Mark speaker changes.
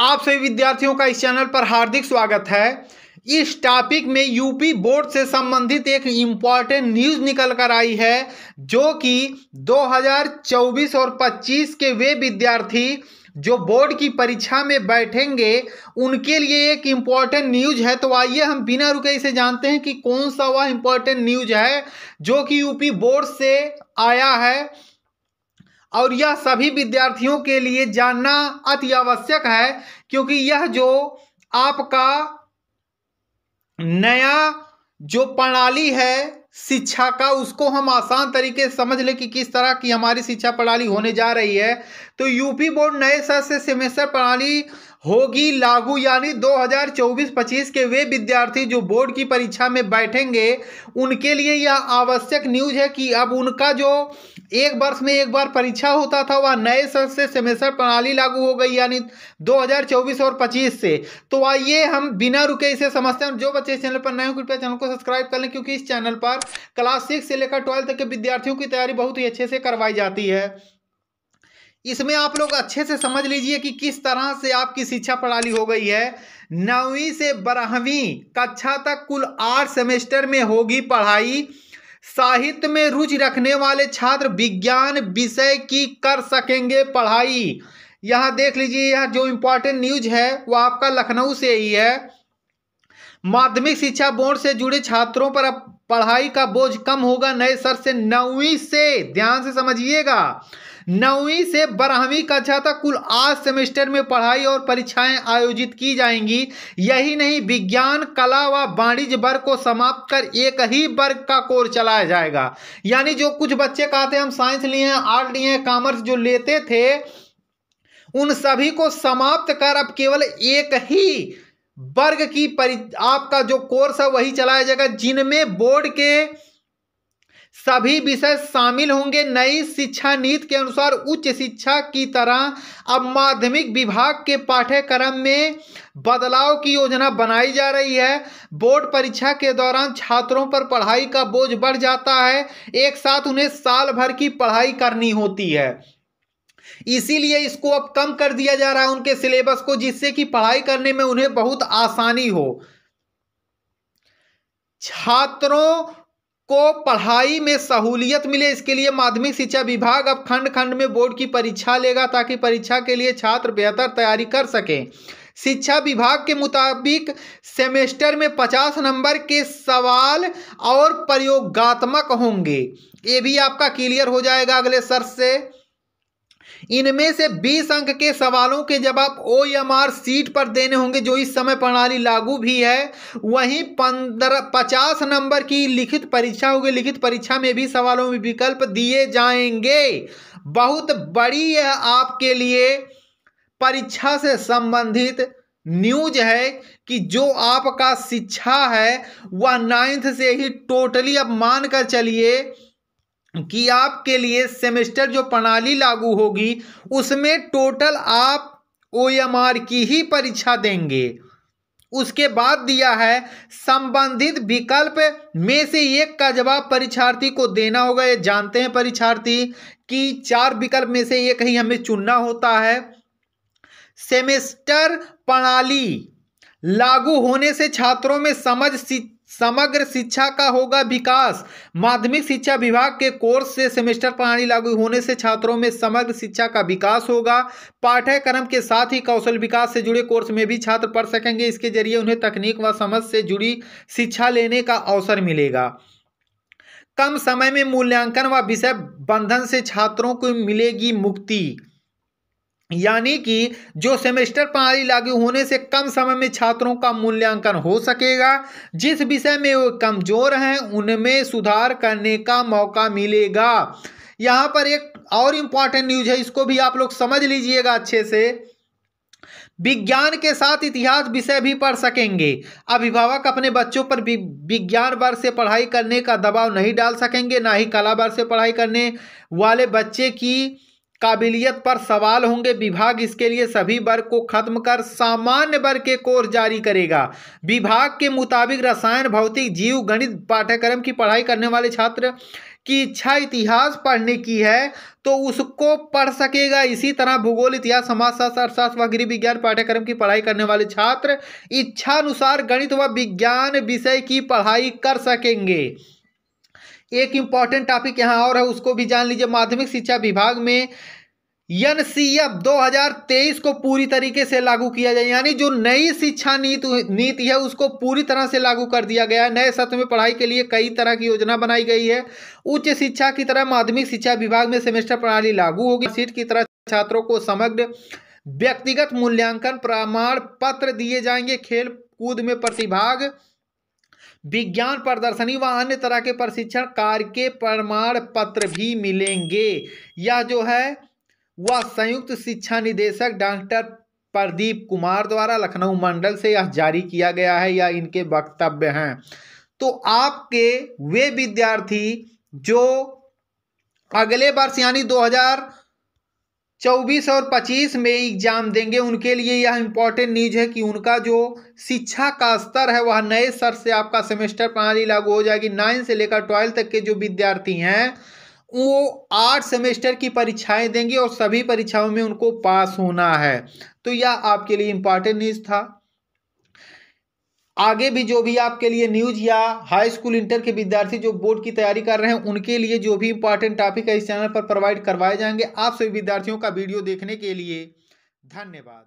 Speaker 1: आप सभी विद्यार्थियों का इस चैनल पर हार्दिक स्वागत है इस टॉपिक में यूपी बोर्ड से संबंधित एक इम्पॉर्टेंट न्यूज़ निकल कर आई है जो कि 2024 और 25 के वे विद्यार्थी जो बोर्ड की परीक्षा में बैठेंगे उनके लिए एक इम्पॉर्टेंट न्यूज है तो आइए हम बिना रुके इसे जानते हैं कि कौन सा वह इम्पॉर्टेंट न्यूज है जो कि यूपी बोर्ड से आया है और यह सभी विद्यार्थियों के लिए जानना अति आवश्यक है क्योंकि यह जो आपका नया जो प्रणाली है शिक्षा का उसको हम आसान तरीके से समझ लें कि किस तरह की हमारी शिक्षा प्रणाली होने जा रही है तो यूपी बोर्ड नए सर से सेमेस्टर प्रणाली होगी लागू यानी 2024-25 के वे विद्यार्थी जो बोर्ड की परीक्षा में बैठेंगे उनके लिए यह आवश्यक न्यूज है कि अब उनका जो एक वर्ष में एक बार परीक्षा होता था वह नए सर से सेमेस्टर प्रणाली लागू हो गई यानी 2024 और 25 से तो आइए हम बिना रुके इसे समझते हैं जो बच्चे चैनल पर नए हो कृपया चैनल को सब्सक्राइब कर लें क्योंकि इस चैनल पर क्लास सिक्स से लेकर ट्वेल्थ तक के विद्यार्थियों की तैयारी बहुत ही अच्छे से करवाई जाती है इसमें आप लोग अच्छे से समझ लीजिए कि किस तरह से आपकी शिक्षा प्रणाली हो गई है नौवीं से बारहवीं कक्षा तक कुल आठ सेमेस्टर में होगी पढ़ाई साहित्य में रुचि रखने वाले छात्र विज्ञान विषय की कर सकेंगे पढ़ाई यहाँ देख लीजिए यह जो इम्पोर्टेंट न्यूज है वो आपका लखनऊ से ही है माध्यमिक शिक्षा बोर्ड से जुड़े छात्रों पर अब पढ़ाई का बोझ कम होगा नए सर से नौवीं से ध्यान से समझिएगा नौवीं से बारहवीं कक्षा तक कुल आठ सेमेस्टर में पढ़ाई और परीक्षाएं आयोजित की जाएंगी यही नहीं विज्ञान कला व वाणिज्य वर्ग को समाप्त कर एक ही वर्ग का कोर्स चलाया जाएगा यानी जो कुछ बच्चे कहते हैं हम साइंस लिए हैं आर्ट लिए हैं कॉमर्स जो लेते थे उन सभी को समाप्त कर अब केवल एक ही वर्ग की परि आपका जो कोर्स है वही चलाया जाएगा जिनमें बोर्ड के सभी विषय शामिल होंगे नई शिक्षा नीति के अनुसार उच्च शिक्षा की तरह अब माध्यमिक विभाग के पाठ्यक्रम में बदलाव की योजना बनाई जा रही है बोर्ड परीक्षा के दौरान छात्रों पर पढ़ाई का बोझ बढ़ जाता है एक साथ उन्हें साल भर की पढ़ाई करनी होती है इसीलिए इसको अब कम कर दिया जा रहा है उनके सिलेबस को जिससे कि पढ़ाई करने में उन्हें बहुत आसानी हो छात्रों को पढ़ाई में सहूलियत मिले इसके लिए माध्यमिक शिक्षा विभाग अब खंड खंड में बोर्ड की परीक्षा लेगा ताकि परीक्षा के लिए छात्र बेहतर तैयारी कर सकें शिक्षा विभाग के मुताबिक सेमेस्टर में 50 नंबर के सवाल और प्रयोगात्मक होंगे ये भी आपका क्लियर हो जाएगा अगले सर से इनमें से 20 अंक के सवालों के जवाब ओ एम आर सीट पर देने होंगे जो इस समय प्रणाली लागू भी है वहीं पंद्रह पचास नंबर की लिखित परीक्षा होगी लिखित परीक्षा में भी सवालों में विकल्प दिए जाएंगे बहुत बड़ी यह आपके लिए परीक्षा से संबंधित न्यूज है कि जो आपका शिक्षा है वह नाइन्थ से ही टोटली अब मान कर चलिए कि आपके लिए सेमेस्टर जो प्रणाली लागू होगी उसमें टोटल आप ओ एम आर की ही परीक्षा देंगे उसके बाद दिया है संबंधित विकल्प में से एक का जवाब परीक्षार्थी को देना होगा ये जानते हैं परीक्षार्थी कि चार विकल्प में से एक ही हमें चुनना होता है सेमेस्टर प्रणाली लागू होने से छात्रों में समझ समग्र शिक्षा का होगा विकास माध्यमिक शिक्षा विभाग के कोर्स से सेमेस्टर प्रणाली लागू होने से छात्रों में समग्र शिक्षा का विकास होगा पाठ्यक्रम के साथ ही कौशल विकास से जुड़े कोर्स में भी छात्र पढ़ सकेंगे इसके जरिए उन्हें तकनीक व समझ से जुड़ी शिक्षा लेने का अवसर मिलेगा कम समय में मूल्यांकन व विषय बंधन से छात्रों को मिलेगी मुक्ति यानी कि जो सेमेस्टर प्रणाली लागू होने से कम समय में छात्रों का मूल्यांकन हो सकेगा जिस विषय में वो कमज़ोर हैं उनमें सुधार करने का मौका मिलेगा यहाँ पर एक और इम्पॉर्टेंट न्यूज है इसको भी आप लोग समझ लीजिएगा अच्छे से विज्ञान के साथ इतिहास विषय भी पढ़ सकेंगे अभिभावक अपने बच्चों पर विज्ञान वर्ग से पढ़ाई करने का दबाव नहीं डाल सकेंगे ना ही कला वर्ग से पढ़ाई करने वाले बच्चे की काबिलियत पर सवाल होंगे विभाग इसके लिए सभी वर्ग को खत्म कर सामान्य वर्ग के कोर्स जारी करेगा विभाग के मुताबिक रसायन भौतिक जीव गणित पाठ्यक्रम की पढ़ाई करने वाले छात्र की इच्छा इतिहास पढ़ने की है तो उसको पढ़ सकेगा इसी तरह भूगोल इतिहास समाजशास्त्र अर्थशास्त्र व गृह विज्ञान पाठ्यक्रम की पढ़ाई करने वाले छात्र इच्छा अनुसार गणित व विज्ञान विषय की पढ़ाई कर सकेंगे एक इम्पॉर्टेंट टॉपिक यहाँ और है उसको भी जान लीजिए माध्यमिक शिक्षा विभाग में एन सी एफ दो को पूरी तरीके से लागू किया जाए यानी जो नई शिक्षा नीति नीति है उसको पूरी तरह से लागू कर दिया गया है नए सत्र में पढ़ाई के लिए कई तरह की योजना बनाई गई है उच्च शिक्षा की तरह माध्यमिक शिक्षा विभाग में सेमेस्टर प्रणाली लागू होगी सीट की तरह छात्रों को समग्र व्यक्तिगत मूल्यांकन प्रमाण पत्र दिए जाएंगे खेल कूद में प्रतिभाग विज्ञान प्रदर्शनी व अन्य तरह के प्रशिक्षण कार्य के प्रमाण पत्र भी मिलेंगे यह जो है वह संयुक्त शिक्षा निदेशक डॉक्टर प्रदीप कुमार द्वारा लखनऊ मंडल से यह जारी किया गया है या इनके वक्तव्य हैं तो आपके वे विद्यार्थी जो अगले वर्ष यानी चौबीस और पच्चीस में एग्जाम देंगे उनके लिए यह इम्पोर्टेंट न्यूज है कि उनका जो शिक्षा का स्तर है वह नए सर से आपका सेमेस्टर प्रणाली लागू हो जाएगी नाइन्थ से लेकर ट्वेल्थ तक के जो विद्यार्थी हैं वो आठ सेमेस्टर की परीक्षाएं देंगे और सभी परीक्षाओं में उनको पास होना है तो यह आपके लिए इम्पॉर्टेंट न्यूज़ था आगे भी जो भी आपके लिए न्यूज या हाई स्कूल इंटर के विद्यार्थी जो बोर्ड की तैयारी कर रहे हैं उनके लिए जो भी इंपॉर्टेंट टॉपिक है इस चैनल पर प्रोवाइड करवाए जाएंगे आप सभी विद्यार्थियों का वीडियो देखने के लिए धन्यवाद